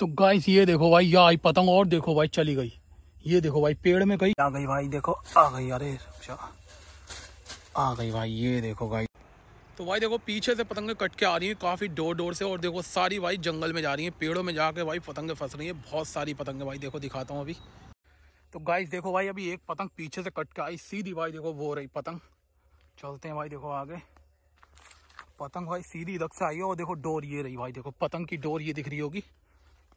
तो गाइस ये देखो भाई या आई पतंग और देखो भाई चली गई ये देखो भाई पेड़ में गई आ गई भाई देखो आ गई अरे आ गई भाई ये देखो गाई तो भाई देखो पीछे से पतंगे कट के आ रही है काफ़ी डोर डोर से और देखो सारी भाई जंगल में जा रही है पेड़ों में जाके भाई पतंगे फंस रही है बहुत सारी पतंगे भाई देखो दिखाता हूँ अभी तो गाइस देखो भाई अभी एक पतंग पीछे से कट के आई सीधी भाई देखो वो रही पतंग चलते हैं भाई देखो आगे पतंग भाई सीधी इधर से आई है और देखो डोर ये रही भाई देखो पतंग की डोर ये दिख रही होगी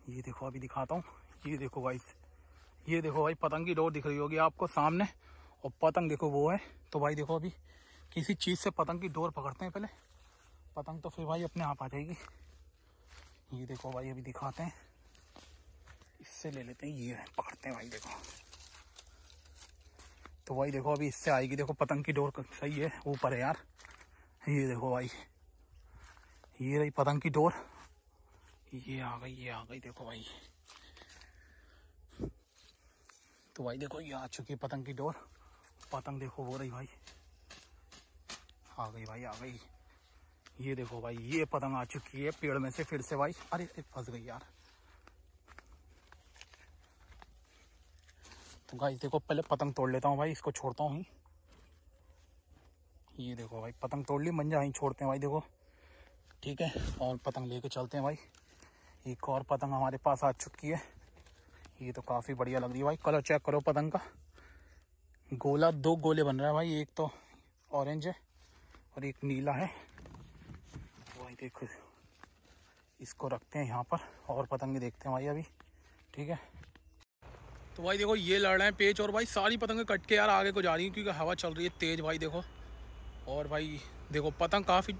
ये देखो अभी दिखाता हूँ ये देखो भाई ये देखो भाई पतंग की डोर दिख रही होगी आपको सामने और पतंग देखो वो है तो भाई देखो अभी किसी चीज़ से पतंग की डोर पकड़ते हैं पहले पतंग तो फिर भाई अपने आप आ जाएगी ये देखो भाई अभी दिखाते हैं इससे ले लेते हैं ये पकड़ते हैं भाई देखो तो भाई देखो अभी इससे आएगी देखो पतंग की डोर सही है ऊपर है यार ये देखो भाई ये रही पतंग की डोर ये आ गई ये आ गई देखो भाई तो भाई देखो ये आ चुकी है पतंग की डोर पतंग देखो वो रही भाई आ गई भाई आ गई ये देखो भाई ये पतंग आ चुकी है पेड़ में से फिर से भाई अरे अरे फंस गई यार तो गाइस देखो पहले पतंग तोड़ लेता हूँ भाई इसको छोड़ता हूँ ये देखो भाई पतंग तोड़ ली मंजा यहीं छोड़ते हैं भाई देखो ठीक है और पतंग लेके चलते हैं भाई एक और पतंग हमारे पास आ चुकी है ये तो काफ़ी बढ़िया लग रही है भाई कलर चेक करो पतंग का गोला दो गोले बन रहा है भाई एक तो ऑरेंज है और एक नीला है भाई देखो इसको रखते हैं यहाँ पर और पतंगे देखते हैं भाई अभी ठीक है तो भाई देखो ये लड़ रहे हैं पेच और भाई सारी पतंगे कट के यार आगे को जा रही है क्योंकि हवा चल रही है तेज़ भाई देखो और भाई देखो पतंग काफ़ी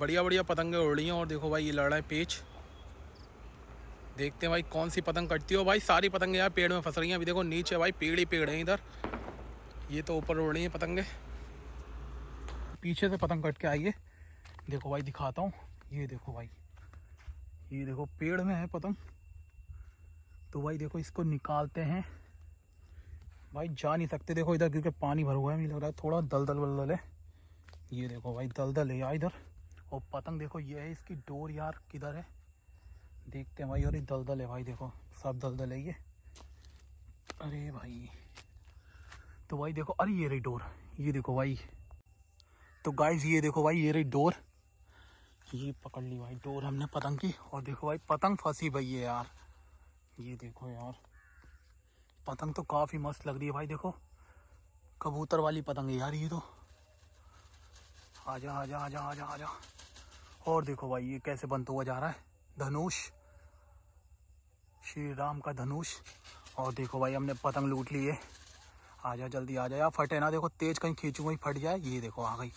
बढ़िया बढ़िया पतंगे उड़ रही हैं और देखो भाई ये लड़ रहे हैं पेच देखते हैं भाई कौन सी पतंग कटती हो भाई सारी पतंगे यार पेड़ में फंस रही हैं अभी देखो नीचे भाई पेड़ ही पेड़ हैं इधर ये तो ऊपर उड़ रही हैं पतंगे पीछे से पतंग कट के आई है देखो भाई दिखाता हूँ ये देखो भाई ये देखो पेड़ में है पतंग तो भाई देखो इसको निकालते हैं भाई जा नहीं सकते देखो इधर क्योंकि पानी भर हुआ है मुझे लग रहा है थोड़ा दलदल वलदल है ये देखो भाई दलदल है यार इधर और पतंग देखो ये है इसकी डोर यार किधर है देखते हैं भाई और ये दलदल है भाई देखो सब दलदल है ये अरे भाई तो भाई देखो अरे ये रही डोर ये देखो भाई तो गाइस ये देखो भाई ये रही डोर ये पकड़ ली भाई डोर हमने पतंग की और देखो भाई पतंग फंसी भाई है यार ये देखो यार पतंग तो काफ़ी मस्त लग रही है भाई देखो कबूतर वाली पतंग है यार ये तो आजा आजा आजा आजा आजा और देखो भाई ये कैसे बनता हुआ जा रहा है धनुष श्री राम का धनुष और देखो भाई हमने पतंग लूट ली है आ जा जल्दी आ जा फटे ना देखो तेज कहीं खींचू कहीं फट जाए ये देखो आ गई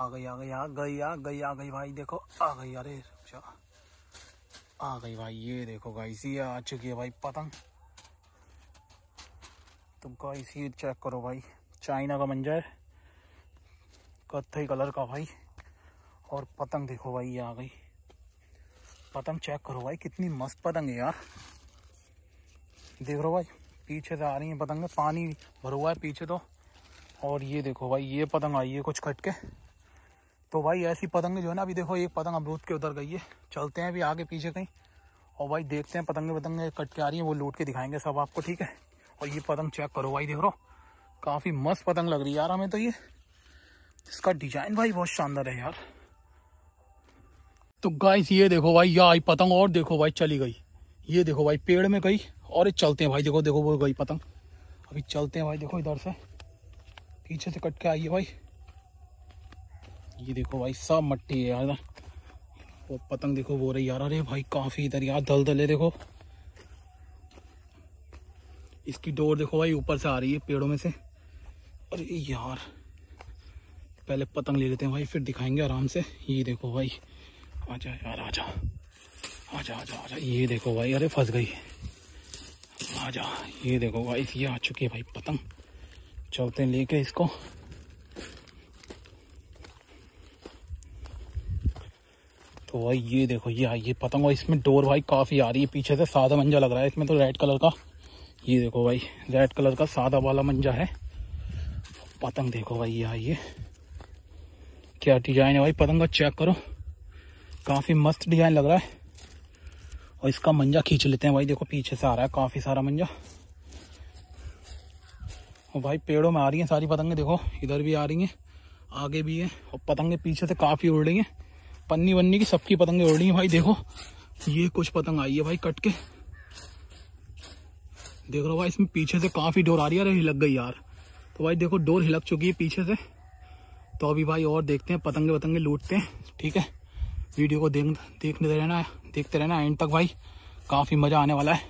आ गई आ गई आ गई आ गई आ गई भाई देखो आ गई अरे आ गई भाई ये देखो गाइस ये आ चुकी है भाई पतंग तुम तो गाइस ये चेक करो भाई चाइना का मंजर कत्थई कलर का भाई और पतंग देखो भाई ये आ गई पतंग चेक करो भाई कितनी मस्त पतंग है यार देख रहो भाई पीछे से आ रही है पतंग पानी भर हुआ है पीछे तो और ये देखो भाई ये पतंग आई है कुछ कट के तो भाई ऐसी पतंग जो है ना अभी देखो एक पतंग अमरूद के उधर गई है चलते हैं अभी आगे पीछे कहीं और भाई देखते हैं पतंगे पतंगे कट के आ रही है वो लूट के दिखाएंगे सब आपको ठीक है और ये पतंग चेक करो भाई देख रहो काफ़ी मस्त पतंग लग रही है यार हमें तो ये इसका डिजाइन भाई बहुत शानदार है यार तो गाइस ये देखो भाई या आई पतंग और देखो भाई चली गई ये देखो भाई पेड़ में गई और ये चलते हैं भाई देखो देखो वो गई पतंग अभी चलते हैं भाई देखो इधर से पीछे से कट के आई है भाई ये देखो भाई सब मट्टी है यार वो पतंग देखो वो रही यार अरे भाई काफ़ी इधर यार दल दल है देखो इसकी डोर देखो भाई ऊपर से आ रही है पेड़ों में से अरे यार पहले पतंग ले लेते हैं भाई फिर दिखाएंगे आराम से ये देखो भाई आजा यार आ जा आ जा ये देखो भाई अरे फंस गई जा ये देखो भाई ये आ चुकी है भाई पतंग चलते हैं लेके इसको तो भाई ये देखो ये आई ये पतंग भाई इसमें डोर भाई काफ़ी आ रही है पीछे से सादा मंजा लग रहा है इसमें तो रेड कलर का ये देखो भाई रेड कलर का सादा वाला मंजा है पतंग देखो भाई ये आइए क्या डिजाइन है भाई पतंग का चेक करो काफ़ी मस्त डिजाइन लग रहा है और इसका मंजा खींच लेते हैं भाई देखो पीछे से आ रहा है काफ़ी सारा मंजा और भाई पेड़ों में आ रही है सारी पतंगे देखो इधर भी आ रही है आगे भी है और पतंगे पीछे से काफ़ी उड़ रही है पन्नी वन्नी की सबकी पतंगे उड़ रही है भाई देखो ये कुछ पतंग आई है भाई कट के देख रहा भाई इसमें पीछे से काफ़ी डोर आ रही है अरे हिलक गई यार तो भाई देखो डोर हिलक चुकी है पीछे से तो अभी भाई और देखते हैं पतंगे वतंगे लूटते हैं ठीक है वीडियो को देख देखते रहना देखते रहना एंड तक भाई काफ़ी मज़ा आने वाला है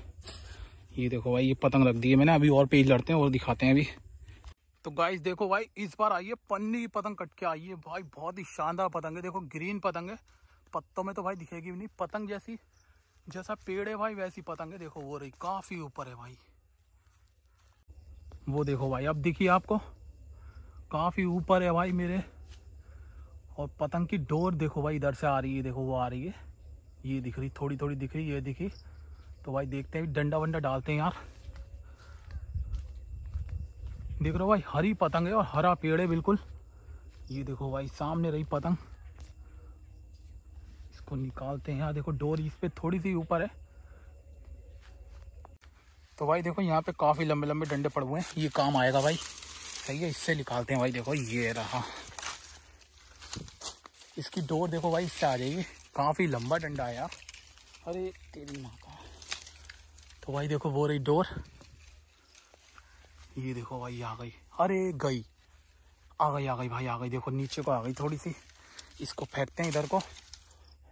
ये देखो भाई ये पतंग रख दी है मैंने अभी और पेज लड़ते हैं और दिखाते हैं अभी तो गाइस देखो भाई इस बार आइए पन्नी की पतंग कट के आइए भाई बहुत ही शानदार पतंग है देखो ग्रीन पतंग है पत्तों में तो भाई दिखेगी भी नहीं पतंग जैसी जैसा पेड़ है भाई वैसी पतंग है देखो वो रही काफ़ी ऊपर है भाई वो देखो भाई अब दिखिए आपको काफ़ी ऊपर है भाई मेरे और पतंग की डोर देखो भाई इधर से आ रही है देखो वो आ रही है ये दिख रही थोड़ी थोड़ी दिख रही ये दिखी तो भाई देखते हैं डंडा वंडा डालते हैं यार देख रहे हो भाई हरी पतंग है और हरा पेड़ है बिल्कुल ये देखो भाई सामने रही पतंग इसको निकालते हैं यार देखो डोर इस पे थोड़ी सी ऊपर है तो भाई देखो यहाँ पे काफ़ी लंबे लंबे डंडे पड़ हुए हैं ये काम आएगा भाई चाहिए इससे निकालते हैं भाई देखो ये रहा इसकी डोर देखो भाई इससे आ जाएगी काफ़ी लंबा डंडा आया अरे तेरी माँ का तो भाई देखो वो रही डोर ये देखो भाई आ गई अरे गई आ गई आ गई भाई आ गई देखो नीचे को आ गई थोड़ी सी इसको फेंकते हैं इधर को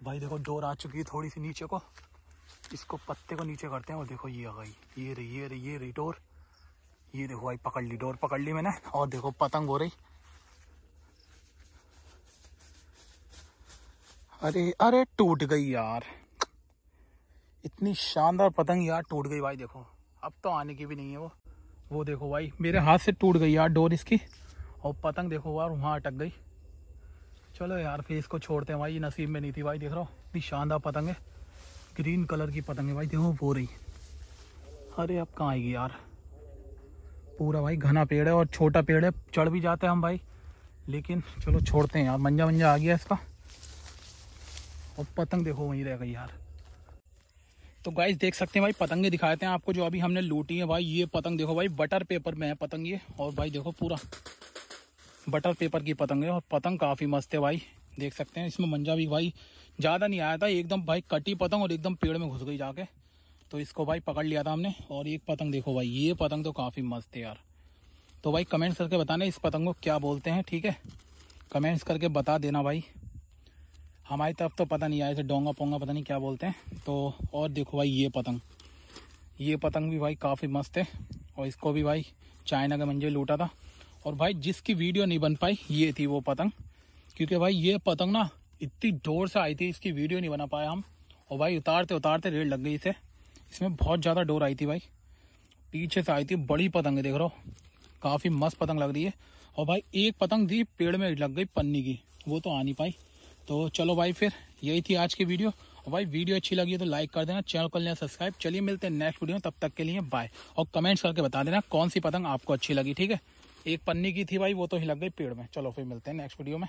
भाई देखो डोर आ चुकी है थोड़ी सी नीचे को इसको पत्ते को नीचे करते हैं और देखो ये आ गई ये रही ये रही ये रही डोर ये देखो भाई पकड़ ली डोर पकड़ ली मैंने और देखो पतंग हो रही अरे अरे टूट गई यार इतनी शानदार पतंग यार टूट गई भाई देखो अब तो आने की भी नहीं है वो वो देखो भाई मेरे हाथ से टूट गई यार डोर इसकी और पतंग देखो यार वहाँ अटक गई चलो यार फिर इसको छोड़ते हैं भाई ये नसीब में नहीं थी भाई देख रहा हूँ इतनी शानदार पतंग है ग्रीन कलर की पतंग है भाई देखो वो रही अरे अब कहाँ आएगी यार पूरा भाई घना पेड़ है और छोटा पेड़ है चढ़ भी जाते हैं हम भाई लेकिन चलो छोड़ते हैं यार मंजा मंजा आ गया इसका और पतंग देखो वहीं रह गई यार तो गाइस देख सकते हैं भाई पतंगे दिखाते हैं आपको जो अभी हमने लूटी है भाई ये पतंग देखो भाई बटर पेपर में है पतंग ये और भाई देखो पूरा बटर पेपर की पतंग है और पतंग काफ़ी मस्त है भाई देख सकते हैं इसमें मंजा भी भाई ज़्यादा नहीं आया था एकदम भाई कटी पतंग और एकदम पेड़ में घुस गई जाके तो इसको भाई पकड़ लिया था हमने और एक पतंग देखो भाई ये पतंग तो काफ़ी मस्त है यार तो भाई कमेंट्स करके बताना इस पतंग को क्या बोलते हैं ठीक है कमेंट्स करके बता देना भाई हमारी तरफ तो पता नहीं आया थे डोंगा पोंगा पता नहीं क्या बोलते हैं तो और देखो भाई ये पतंग ये पतंग भी भाई काफ़ी मस्त है और इसको भी भाई चाइना का मंजे लूटा था और भाई जिसकी वीडियो नहीं बन पाई ये थी वो पतंग क्योंकि भाई ये पतंग ना इतनी जोर से आई थी इसकी वीडियो नहीं बना पाया हम और भाई उतारते उतारते रेड लग गई इसे इसमें बहुत ज़्यादा डोर आई थी भाई पीछे से आई थी बड़ी पतंग देख रहो हो काफ़ी मस्त पतंग लग रही है और भाई एक पतंग थी पेड़ में लग गई पन्नी की वो तो आ नहीं पाई तो चलो भाई फिर यही थी आज की वीडियो और भाई वीडियो अच्छी लगी है तो लाइक कर देना चैनल को लेना सब्सक्राइब चलिए मिलते हैं नेक्स्ट वीडियो में तब तक के लिए बाय और कमेंट्स करके बता देना कौन सी पतंग आपको अच्छी लगी ठीक है एक पन्नी की थी भाई वो तो ही लग गई पेड़ में चलो फिर मिलते हैं नेक्स्ट वीडियो में